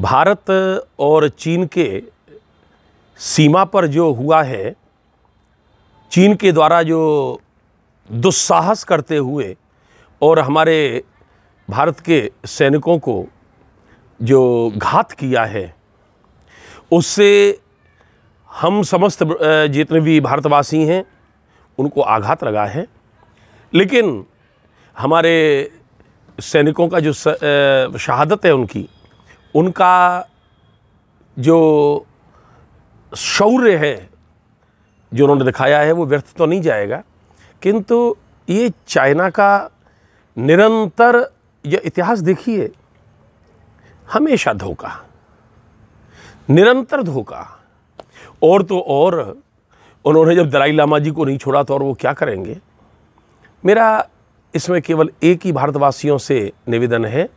भारत और चीन के सीमा पर जो हुआ है चीन के द्वारा जो दुस्साहस करते हुए और हमारे भारत के सैनिकों को जो घात किया है उससे हम समस्त जितने भी भारतवासी हैं उनको आघात लगा है लेकिन हमारे सैनिकों का जो शहादत है उनकी उनका जो शौर्य है जो उन्होंने दिखाया है वो व्यर्थ तो नहीं जाएगा किंतु ये चाइना का निरंतर यह इतिहास देखिए हमेशा धोखा निरंतर धोखा और तो और उन्होंने जब दलाई लामा जी को नहीं छोड़ा तो और वो क्या करेंगे मेरा इसमें केवल एक ही भारतवासियों से निवेदन है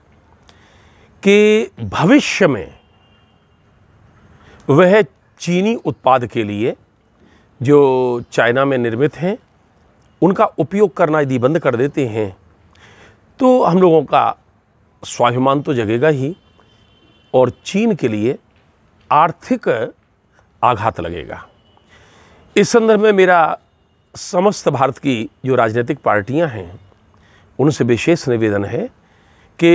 कि भविष्य में वह चीनी उत्पाद के लिए जो चाइना में निर्मित हैं उनका उपयोग करना यदि बंद कर देते हैं तो हम लोगों का स्वाभिमान तो जगेगा ही और चीन के लिए आर्थिक आघात लगेगा इस संदर्भ में मेरा समस्त भारत की जो राजनीतिक पार्टियां हैं उनसे विशेष निवेदन है कि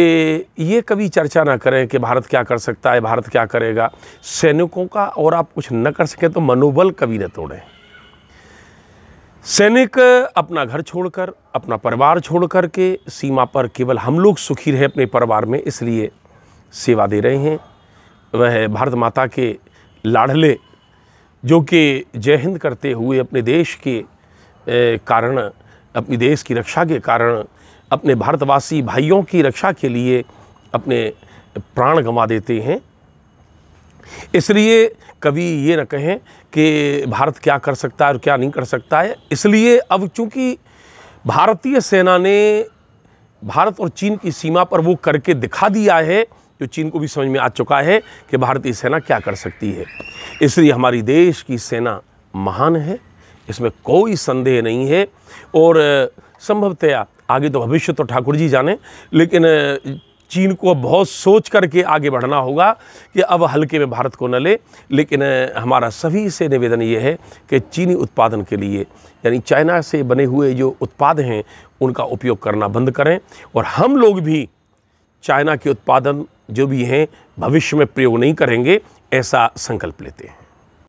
ये कभी चर्चा ना करें कि भारत क्या कर सकता है भारत क्या करेगा सैनिकों का और आप कुछ न कर सकें तो मनोबल कभी न तोड़ें सैनिक अपना घर छोड़कर अपना परिवार छोड़ कर के सीमा पर केवल हम लोग सुखी रहे अपने परिवार में इसलिए सेवा दे रहे हैं वह भारत माता के लाडले जो कि जय हिंद करते हुए अपने देश के कारण अपने देश की रक्षा के कारण अपने भारतवासी भाइयों की रक्षा के लिए अपने प्राण गंवा देते हैं इसलिए कभी ये न कहें कि भारत क्या कर सकता है और क्या नहीं कर सकता है इसलिए अब चूंकि भारतीय सेना ने भारत और चीन की सीमा पर वो करके दिखा दिया है जो तो चीन को भी समझ में आ चुका है कि भारतीय सेना क्या कर सकती है इसलिए हमारी देश की सेना महान है इसमें कोई संदेह नहीं है और संभवतया आगे तो भविष्य तो ठाकुर जी जाने लेकिन चीन को बहुत सोच करके आगे बढ़ना होगा कि अब हल्के में भारत को न ले लेकिन हमारा सभी से निवेदन ये है कि चीनी उत्पादन के लिए यानी चाइना से बने हुए जो उत्पाद हैं उनका उपयोग करना बंद करें और हम लोग भी चाइना के उत्पादन जो भी हैं भविष्य में प्रयोग नहीं करेंगे ऐसा संकल्प लेते हैं